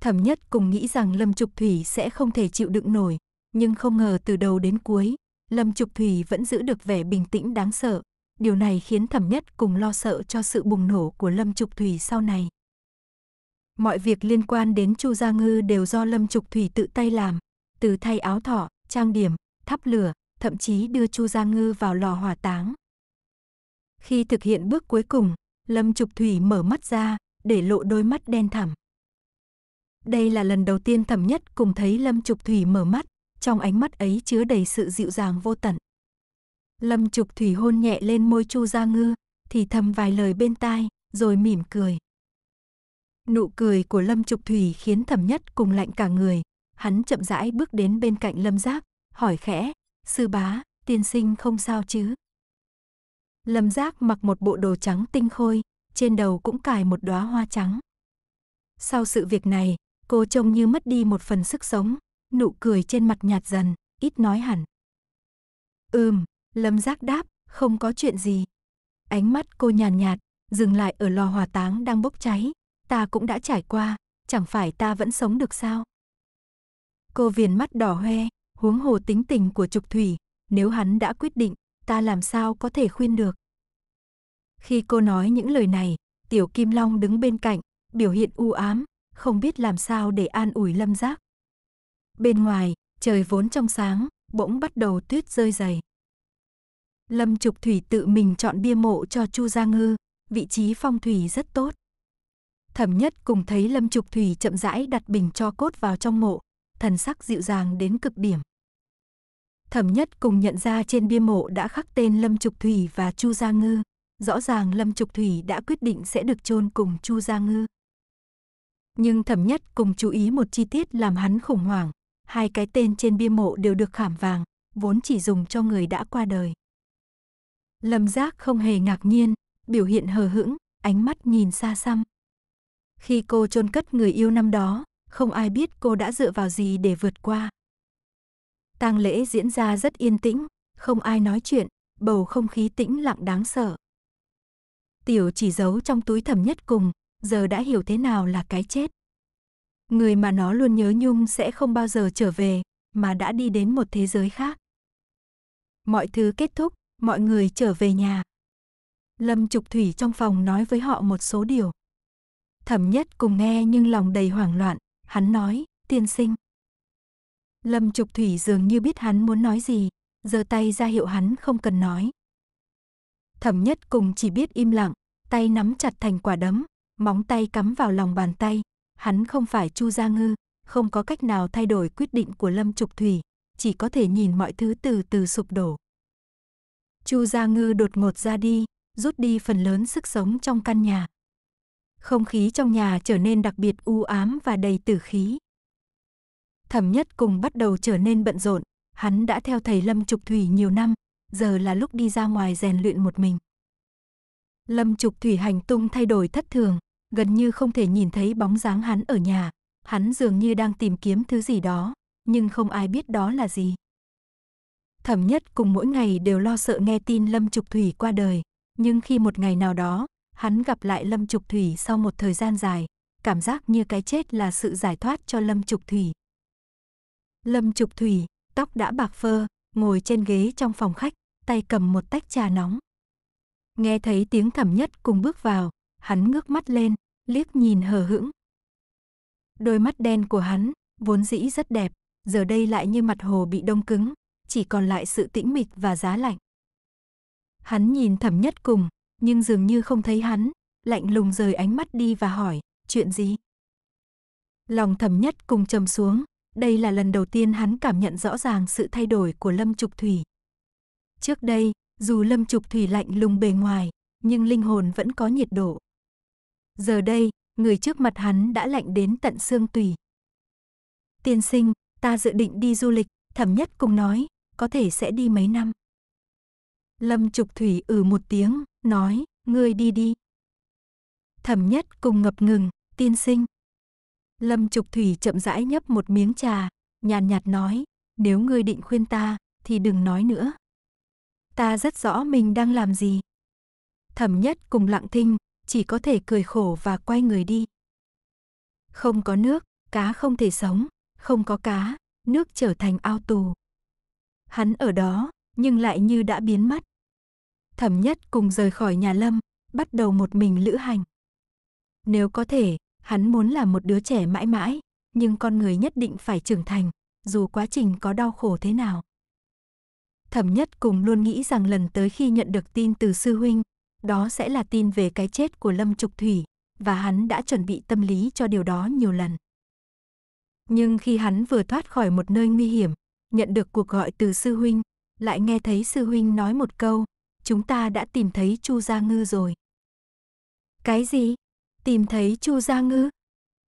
Thẩm nhất cùng nghĩ rằng Lâm Trục Thủy sẽ không thể chịu đựng nổi, nhưng không ngờ từ đầu đến cuối, Lâm Trục Thủy vẫn giữ được vẻ bình tĩnh đáng sợ. Điều này khiến Thẩm nhất cùng lo sợ cho sự bùng nổ của Lâm Trục Thủy sau này. Mọi việc liên quan đến Chu Gia Ngư đều do Lâm Trục Thủy tự tay làm, từ thay áo thỏ, trang điểm, thắp lửa, thậm chí đưa Chu Gia Ngư vào lò hỏa táng. Khi thực hiện bước cuối cùng, Lâm Trục Thủy mở mắt ra, để lộ đôi mắt đen thẳm. Đây là lần đầu tiên thẩm nhất cùng thấy Lâm Trục Thủy mở mắt, trong ánh mắt ấy chứa đầy sự dịu dàng vô tận. Lâm Trục Thủy hôn nhẹ lên môi Chu Gia Ngư, thì thầm vài lời bên tai, rồi mỉm cười. Nụ cười của Lâm Trục Thủy khiến thẩm nhất cùng lạnh cả người, hắn chậm rãi bước đến bên cạnh Lâm Giác, hỏi khẽ, sư bá, tiên sinh không sao chứ? Lâm Giác mặc một bộ đồ trắng tinh khôi, trên đầu cũng cài một đóa hoa trắng. Sau sự việc này, Cô trông như mất đi một phần sức sống, nụ cười trên mặt nhạt dần, ít nói hẳn. Ừm, Lâm Giác đáp, không có chuyện gì. Ánh mắt cô nhàn nhạt, nhạt, dừng lại ở lò hỏa táng đang bốc cháy. Ta cũng đã trải qua, chẳng phải ta vẫn sống được sao? Cô viền mắt đỏ hoe, huống hồ tính tình của Trục Thủy, nếu hắn đã quyết định, ta làm sao có thể khuyên được. Khi cô nói những lời này, Tiểu Kim Long đứng bên cạnh, biểu hiện u ám, không biết làm sao để an ủi Lâm Giác. Bên ngoài, trời vốn trong sáng, bỗng bắt đầu tuyết rơi dày. Lâm Trục Thủy tự mình chọn bia mộ cho Chu Gia Ngư, vị trí phong thủy rất tốt. Thẩm nhất cùng thấy Lâm Trục Thủy chậm rãi đặt bình cho cốt vào trong mộ, thần sắc dịu dàng đến cực điểm. Thẩm nhất cùng nhận ra trên bia mộ đã khắc tên Lâm Trục Thủy và Chu Gia Ngư. Rõ ràng Lâm Trục Thủy đã quyết định sẽ được chôn cùng Chu Gia Ngư. Nhưng thẩm nhất cùng chú ý một chi tiết làm hắn khủng hoảng. Hai cái tên trên bia mộ đều được khảm vàng, vốn chỉ dùng cho người đã qua đời. Lâm giác không hề ngạc nhiên, biểu hiện hờ hững, ánh mắt nhìn xa xăm. Khi cô chôn cất người yêu năm đó, không ai biết cô đã dựa vào gì để vượt qua. tang lễ diễn ra rất yên tĩnh, không ai nói chuyện, bầu không khí tĩnh lặng đáng sợ. Tiểu chỉ giấu trong túi thẩm nhất cùng, giờ đã hiểu thế nào là cái chết. Người mà nó luôn nhớ nhung sẽ không bao giờ trở về, mà đã đi đến một thế giới khác. Mọi thứ kết thúc, mọi người trở về nhà. Lâm Trục Thủy trong phòng nói với họ một số điều. Thẩm nhất cùng nghe nhưng lòng đầy hoảng loạn, hắn nói, tiên sinh. Lâm Trục Thủy dường như biết hắn muốn nói gì, giơ tay ra hiệu hắn không cần nói. Thẩm nhất cùng chỉ biết im lặng, tay nắm chặt thành quả đấm móng tay cắm vào lòng bàn tay. Hắn không phải Chu Gia Ngư, không có cách nào thay đổi quyết định của Lâm Trục Thủy, chỉ có thể nhìn mọi thứ từ từ sụp đổ. Chu Gia Ngư đột ngột ra đi, rút đi phần lớn sức sống trong căn nhà. Không khí trong nhà trở nên đặc biệt u ám và đầy tử khí. Thẩm Nhất cùng bắt đầu trở nên bận rộn, hắn đã theo thầy Lâm Trục Thủy nhiều năm, giờ là lúc đi ra ngoài rèn luyện một mình. Lâm Trục Thủy hành tung thay đổi thất thường, gần như không thể nhìn thấy bóng dáng hắn ở nhà, hắn dường như đang tìm kiếm thứ gì đó, nhưng không ai biết đó là gì. Thẩm nhất cùng mỗi ngày đều lo sợ nghe tin Lâm Trục Thủy qua đời, nhưng khi một ngày nào đó, hắn gặp lại Lâm Trục Thủy sau một thời gian dài, cảm giác như cái chết là sự giải thoát cho Lâm Trục Thủy. Lâm Trục Thủy, tóc đã bạc phơ, ngồi trên ghế trong phòng khách, tay cầm một tách trà nóng. Nghe thấy tiếng thẩm nhất cùng bước vào, hắn ngước mắt lên, liếc nhìn hờ hững. Đôi mắt đen của hắn, vốn dĩ rất đẹp, giờ đây lại như mặt hồ bị đông cứng, chỉ còn lại sự tĩnh mịch và giá lạnh. Hắn nhìn thẩm nhất cùng, nhưng dường như không thấy hắn, lạnh lùng rời ánh mắt đi và hỏi, chuyện gì? Lòng thẩm nhất cùng trầm xuống, đây là lần đầu tiên hắn cảm nhận rõ ràng sự thay đổi của Lâm Trục Thủy. Trước đây, dù Lâm Trục Thủy lạnh lùng bề ngoài, nhưng linh hồn vẫn có nhiệt độ. Giờ đây, người trước mặt hắn đã lạnh đến tận xương tùy. Tiên sinh, ta dự định đi du lịch, thẩm nhất cùng nói, có thể sẽ đi mấy năm. Lâm Trục Thủy ừ một tiếng, nói, ngươi đi đi. Thẩm nhất cùng ngập ngừng, tiên sinh. Lâm Trục Thủy chậm rãi nhấp một miếng trà, nhàn nhạt nói, nếu ngươi định khuyên ta, thì đừng nói nữa. Ta rất rõ mình đang làm gì. Thẩm nhất cùng lặng thinh, chỉ có thể cười khổ và quay người đi. Không có nước, cá không thể sống, không có cá, nước trở thành ao tù. Hắn ở đó, nhưng lại như đã biến mất. Thẩm nhất cùng rời khỏi nhà lâm, bắt đầu một mình lữ hành. Nếu có thể, hắn muốn là một đứa trẻ mãi mãi, nhưng con người nhất định phải trưởng thành, dù quá trình có đau khổ thế nào. Thẩm nhất cùng luôn nghĩ rằng lần tới khi nhận được tin từ sư huynh, đó sẽ là tin về cái chết của Lâm Trục Thủy, và hắn đã chuẩn bị tâm lý cho điều đó nhiều lần. Nhưng khi hắn vừa thoát khỏi một nơi nguy hiểm, nhận được cuộc gọi từ sư huynh, lại nghe thấy sư huynh nói một câu, chúng ta đã tìm thấy Chu Gia Ngư rồi. Cái gì? Tìm thấy Chu Gia Ngư?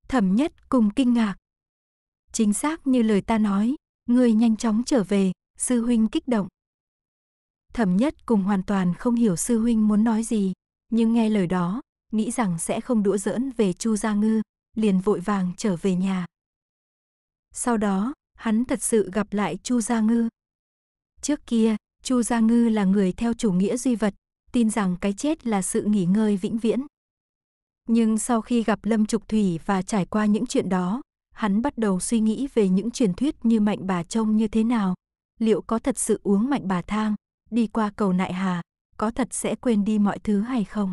Thẩm nhất cùng kinh ngạc. Chính xác như lời ta nói, Người nhanh chóng trở về, sư huynh kích động. Thẩm nhất cùng hoàn toàn không hiểu sư huynh muốn nói gì, nhưng nghe lời đó, nghĩ rằng sẽ không đũa giỡn về Chu Gia Ngư, liền vội vàng trở về nhà. Sau đó, hắn thật sự gặp lại Chu Gia Ngư. Trước kia, Chu Gia Ngư là người theo chủ nghĩa duy vật, tin rằng cái chết là sự nghỉ ngơi vĩnh viễn. Nhưng sau khi gặp Lâm Trục Thủy và trải qua những chuyện đó, hắn bắt đầu suy nghĩ về những truyền thuyết như mạnh bà trông như thế nào, liệu có thật sự uống mạnh bà thang, đi qua cầu nại hà, có thật sẽ quên đi mọi thứ hay không?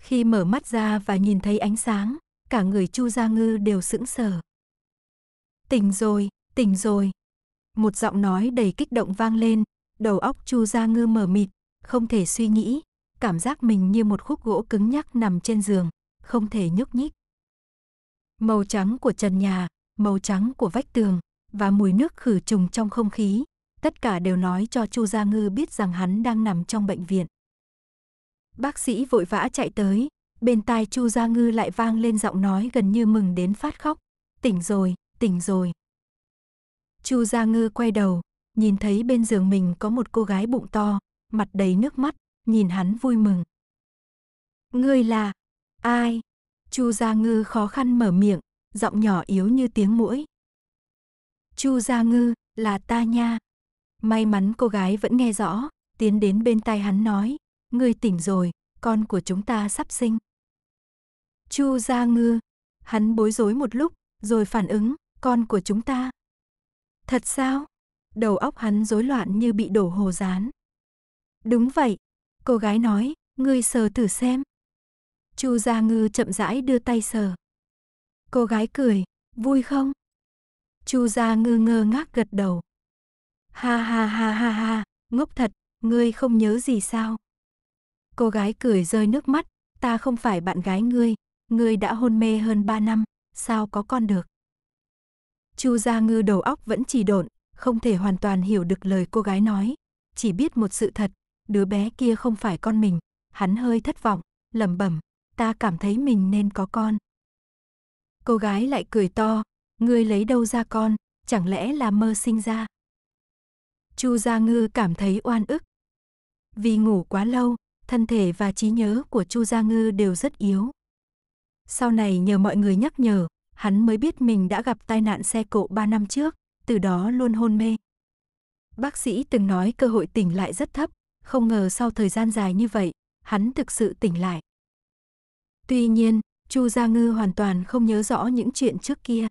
Khi mở mắt ra và nhìn thấy ánh sáng, cả người Chu Gia Ngư đều sững sờ. Tỉnh rồi, tỉnh rồi. Một giọng nói đầy kích động vang lên, đầu óc Chu Gia Ngư mở mịt, không thể suy nghĩ, cảm giác mình như một khúc gỗ cứng nhắc nằm trên giường, không thể nhúc nhích. Màu trắng của trần nhà, màu trắng của vách tường và mùi nước khử trùng trong không khí tất cả đều nói cho Chu Gia Ngư biết rằng hắn đang nằm trong bệnh viện. Bác sĩ vội vã chạy tới, bên tai Chu Gia Ngư lại vang lên giọng nói gần như mừng đến phát khóc, "Tỉnh rồi, tỉnh rồi." Chu Gia Ngư quay đầu, nhìn thấy bên giường mình có một cô gái bụng to, mặt đầy nước mắt, nhìn hắn vui mừng. "Ngươi là ai?" Chu Gia Ngư khó khăn mở miệng, giọng nhỏ yếu như tiếng mũi. "Chu Gia Ngư, là ta nha." May mắn cô gái vẫn nghe rõ, tiến đến bên tai hắn nói, ngươi tỉnh rồi, con của chúng ta sắp sinh. Chu Gia Ngư, hắn bối rối một lúc, rồi phản ứng, con của chúng ta. Thật sao? Đầu óc hắn rối loạn như bị đổ hồ rán. Đúng vậy, cô gái nói, ngươi sờ thử xem. Chu Gia Ngư chậm rãi đưa tay sờ. Cô gái cười, vui không? Chu Gia Ngư ngơ ngác gật đầu. Ha ha ha ha ha, ngốc thật, ngươi không nhớ gì sao? Cô gái cười rơi nước mắt, ta không phải bạn gái ngươi, ngươi đã hôn mê hơn 3 năm, sao có con được? Chu Gia Ngư đầu óc vẫn chỉ độn, không thể hoàn toàn hiểu được lời cô gái nói, chỉ biết một sự thật, đứa bé kia không phải con mình, hắn hơi thất vọng, lẩm bẩm, ta cảm thấy mình nên có con. Cô gái lại cười to, ngươi lấy đâu ra con, chẳng lẽ là mơ sinh ra? Chu Gia Ngư cảm thấy oan ức. Vì ngủ quá lâu, thân thể và trí nhớ của Chu Gia Ngư đều rất yếu. Sau này nhờ mọi người nhắc nhở, hắn mới biết mình đã gặp tai nạn xe cộ 3 năm trước, từ đó luôn hôn mê. Bác sĩ từng nói cơ hội tỉnh lại rất thấp, không ngờ sau thời gian dài như vậy, hắn thực sự tỉnh lại. Tuy nhiên, Chu Gia Ngư hoàn toàn không nhớ rõ những chuyện trước kia.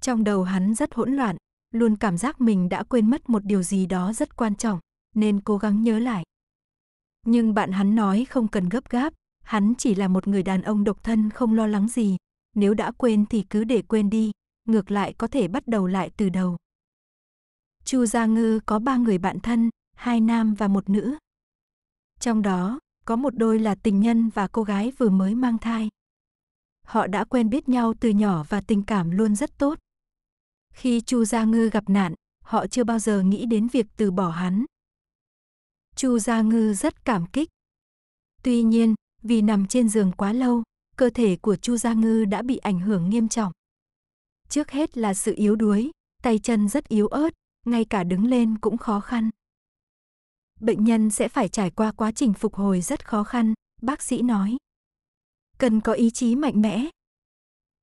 Trong đầu hắn rất hỗn loạn, luôn cảm giác mình đã quên mất một điều gì đó rất quan trọng, nên cố gắng nhớ lại. Nhưng bạn hắn nói không cần gấp gáp, hắn chỉ là một người đàn ông độc thân không lo lắng gì, nếu đã quên thì cứ để quên đi, ngược lại có thể bắt đầu lại từ đầu. Chu Gia Ngư có ba người bạn thân, hai nam và một nữ. Trong đó, có một đôi là tình nhân và cô gái vừa mới mang thai. Họ đã quen biết nhau từ nhỏ và tình cảm luôn rất tốt, khi Chu Gia Ngư gặp nạn, họ chưa bao giờ nghĩ đến việc từ bỏ hắn. Chu Gia Ngư rất cảm kích. Tuy nhiên, vì nằm trên giường quá lâu, cơ thể của Chu Gia Ngư đã bị ảnh hưởng nghiêm trọng. Trước hết là sự yếu đuối, tay chân rất yếu ớt, ngay cả đứng lên cũng khó khăn. Bệnh nhân sẽ phải trải qua quá trình phục hồi rất khó khăn, bác sĩ nói. Cần có ý chí mạnh mẽ.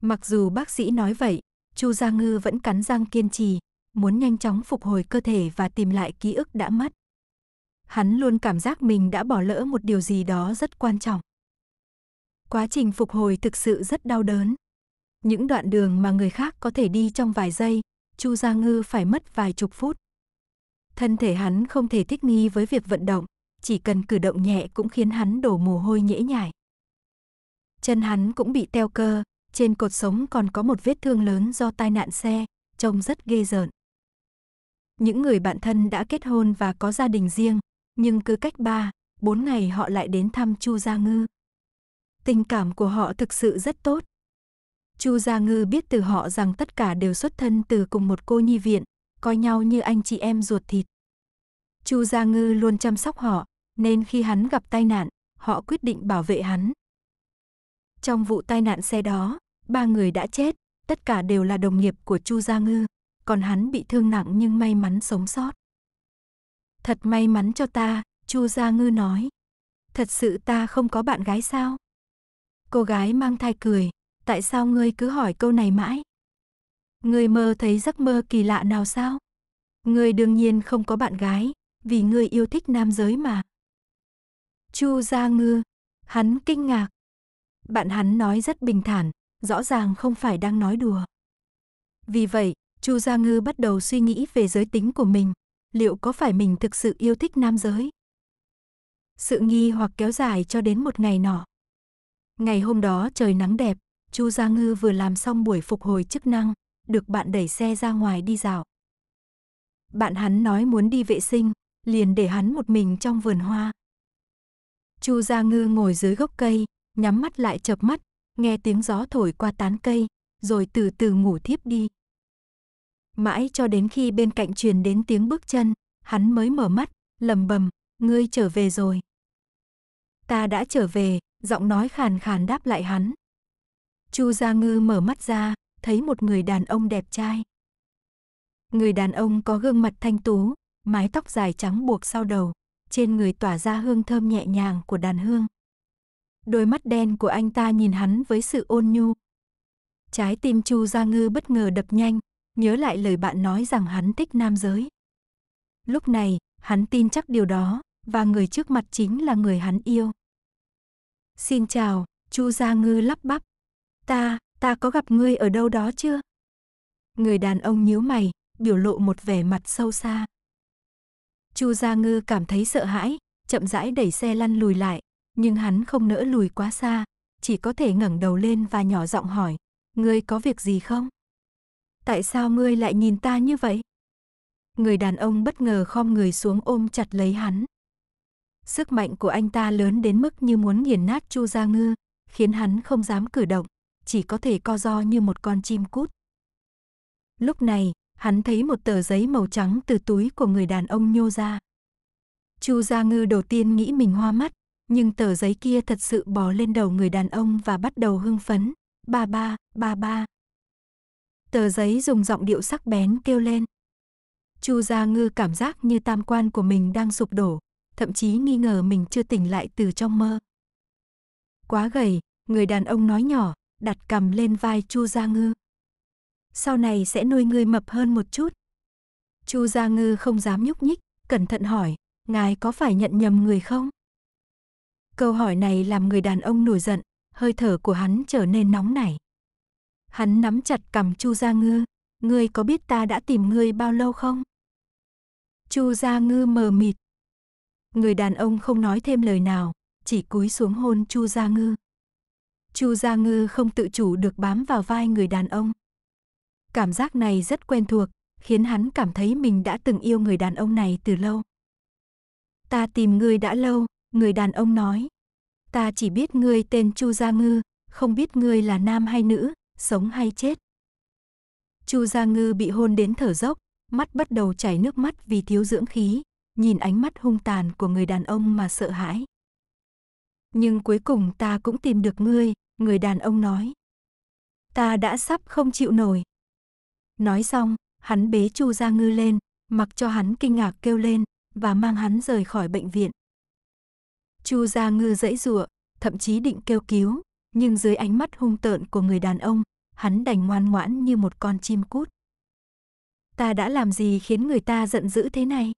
Mặc dù bác sĩ nói vậy, Chu Gia Ngư vẫn cắn răng kiên trì, muốn nhanh chóng phục hồi cơ thể và tìm lại ký ức đã mất. Hắn luôn cảm giác mình đã bỏ lỡ một điều gì đó rất quan trọng. Quá trình phục hồi thực sự rất đau đớn. Những đoạn đường mà người khác có thể đi trong vài giây, Chu Gia Ngư phải mất vài chục phút. Thân thể hắn không thể thích nghi với việc vận động, chỉ cần cử động nhẹ cũng khiến hắn đổ mồ hôi nhễ nhại. Chân hắn cũng bị teo cơ, trên cột sống còn có một vết thương lớn do tai nạn xe, trông rất ghê rợn. Những người bạn thân đã kết hôn và có gia đình riêng, nhưng cứ cách 3, 4 ngày họ lại đến thăm Chu Gia Ngư. Tình cảm của họ thực sự rất tốt. Chu Gia Ngư biết từ họ rằng tất cả đều xuất thân từ cùng một cô nhi viện, coi nhau như anh chị em ruột thịt. Chu Gia Ngư luôn chăm sóc họ, nên khi hắn gặp tai nạn, họ quyết định bảo vệ hắn. Trong vụ tai nạn xe đó, ba người đã chết, tất cả đều là đồng nghiệp của Chu Gia Ngư, còn hắn bị thương nặng nhưng may mắn sống sót. Thật may mắn cho ta, Chu Gia Ngư nói. Thật sự ta không có bạn gái sao? Cô gái mang thai cười, tại sao ngươi cứ hỏi câu này mãi? Ngươi mơ thấy giấc mơ kỳ lạ nào sao? Ngươi đương nhiên không có bạn gái, vì ngươi yêu thích nam giới mà. Chu Gia Ngư, hắn kinh ngạc, bạn hắn nói rất bình thản, rõ ràng không phải đang nói đùa. Vì vậy, Chu Gia Ngư bắt đầu suy nghĩ về giới tính của mình, liệu có phải mình thực sự yêu thích nam giới? Sự nghi hoặc kéo dài cho đến một ngày nọ. Ngày hôm đó trời nắng đẹp, Chu Gia Ngư vừa làm xong buổi phục hồi chức năng, được bạn đẩy xe ra ngoài đi dạo. Bạn hắn nói muốn đi vệ sinh, liền để hắn một mình trong vườn hoa. Chu Gia Ngư ngồi dưới gốc cây, nhắm mắt lại chập mắt, nghe tiếng gió thổi qua tán cây, rồi từ từ ngủ thiếp đi. Mãi cho đến khi bên cạnh truyền đến tiếng bước chân, hắn mới mở mắt, lầm bầm, ngươi trở về rồi. Ta đã trở về, giọng nói khàn khàn đáp lại hắn. Chu Gia Ngư mở mắt ra, thấy một người đàn ông đẹp trai. Người đàn ông có gương mặt thanh tú, mái tóc dài trắng buộc sau đầu, trên người tỏa ra hương thơm nhẹ nhàng của đàn hương. Đôi mắt đen của anh ta nhìn hắn với sự ôn nhu. Trái tim Chu Gia Ngư bất ngờ đập nhanh, nhớ lại lời bạn nói rằng hắn thích nam giới. Lúc này, hắn tin chắc điều đó, và người trước mặt chính là người hắn yêu. Xin chào, Chu Gia Ngư lắp bắp. Ta, ta có gặp ngươi ở đâu đó chưa? Người đàn ông nhíu mày, biểu lộ một vẻ mặt sâu xa. Chu Gia Ngư cảm thấy sợ hãi, chậm rãi đẩy xe lăn lùi lại, nhưng hắn không nỡ lùi quá xa, chỉ có thể ngẩng đầu lên và nhỏ giọng hỏi, ngươi có việc gì không? Tại sao ngươi lại nhìn ta như vậy? Người đàn ông bất ngờ khom người xuống ôm chặt lấy hắn. Sức mạnh của anh ta lớn đến mức như muốn nghiền nát Chu Gia Ngư, khiến hắn không dám cử động, chỉ có thể co do như một con chim cút. Lúc này, hắn thấy một tờ giấy màu trắng từ túi của người đàn ông nhô ra. Chu Gia Ngư đầu tiên nghĩ mình hoa mắt, nhưng tờ giấy kia thật sự bò lên đầu người đàn ông và bắt đầu hưng phấn. Ba ba, ba ba. Tờ giấy dùng giọng điệu sắc bén kêu lên. Chu Gia Ngư cảm giác như tam quan của mình đang sụp đổ, thậm chí nghi ngờ mình chưa tỉnh lại từ trong mơ. Quá gầy, người đàn ông nói nhỏ, đặt cầm lên vai Chu Gia Ngư. Sau này sẽ nuôi ngươi mập hơn một chút. Chu Gia Ngư không dám nhúc nhích, cẩn thận hỏi, ngài có phải nhận nhầm người không? Câu hỏi này làm người đàn ông nổi giận, hơi thở của hắn trở nên nóng nảy. Hắn nắm chặt cầm Chu Gia Ngư, "Ngươi có biết ta đã tìm ngươi bao lâu không?" Chu Gia Ngư mờ mịt. Người đàn ông không nói thêm lời nào, chỉ cúi xuống hôn Chu Gia Ngư. Chu Gia Ngư không tự chủ được bám vào vai người đàn ông. Cảm giác này rất quen thuộc, khiến hắn cảm thấy mình đã từng yêu người đàn ông này từ lâu. Ta tìm ngươi đã lâu, Người đàn ông nói, ta chỉ biết ngươi tên Chu Gia Ngư, không biết ngươi là nam hay nữ, sống hay chết. Chu Gia Ngư bị hôn đến thở dốc, mắt bắt đầu chảy nước mắt vì thiếu dưỡng khí, nhìn ánh mắt hung tàn của người đàn ông mà sợ hãi. Nhưng cuối cùng ta cũng tìm được ngươi, người đàn ông nói. Ta đã sắp không chịu nổi. Nói xong, hắn bế Chu Gia Ngư lên, mặc cho hắn kinh ngạc kêu lên và mang hắn rời khỏi bệnh viện. Chu Gia Ngư dãy rụa, thậm chí định kêu cứu, nhưng dưới ánh mắt hung tợn của người đàn ông, hắn đành ngoan ngoãn như một con chim cút. Ta đã làm gì khiến người ta giận dữ thế này?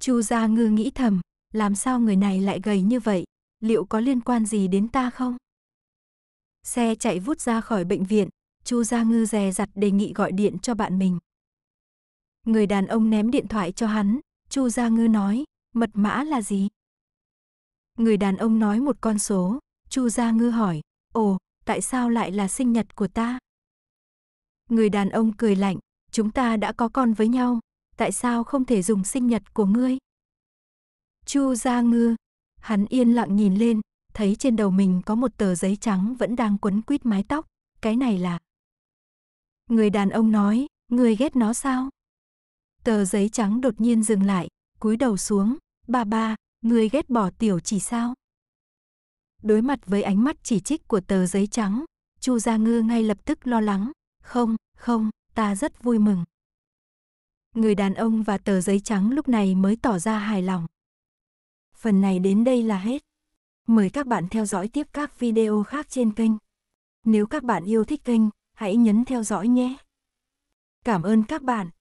Chu Gia Ngư nghĩ thầm, làm sao người này lại gầy như vậy, liệu có liên quan gì đến ta không? Xe chạy vút ra khỏi bệnh viện, Chu Gia Ngư dè dặt đề nghị gọi điện cho bạn mình. Người đàn ông ném điện thoại cho hắn, Chu Gia Ngư nói, mật mã là gì? Người đàn ông nói một con số, Chu Gia Ngư hỏi, ồ, tại sao lại là sinh nhật của ta? Người đàn ông cười lạnh, chúng ta đã có con với nhau, tại sao không thể dùng sinh nhật của ngươi? Chu Gia Ngư, hắn yên lặng nhìn lên, thấy trên đầu mình có một tờ giấy trắng vẫn đang quấn quít mái tóc, cái này là... Người đàn ông nói, ngươi ghét nó sao? Tờ giấy trắng đột nhiên dừng lại, cúi đầu xuống, ba ba, Người ghét bỏ tiểu chỉ sao? Đối mặt với ánh mắt chỉ trích của tờ giấy trắng, Chu Gia Ngư ngay lập tức lo lắng. Không, không, ta rất vui mừng. Người đàn ông và tờ giấy trắng lúc này mới tỏ ra hài lòng. Phần này đến đây là hết. Mời các bạn theo dõi tiếp các video khác trên kênh. Nếu các bạn yêu thích kênh, hãy nhấn theo dõi nhé. Cảm ơn các bạn.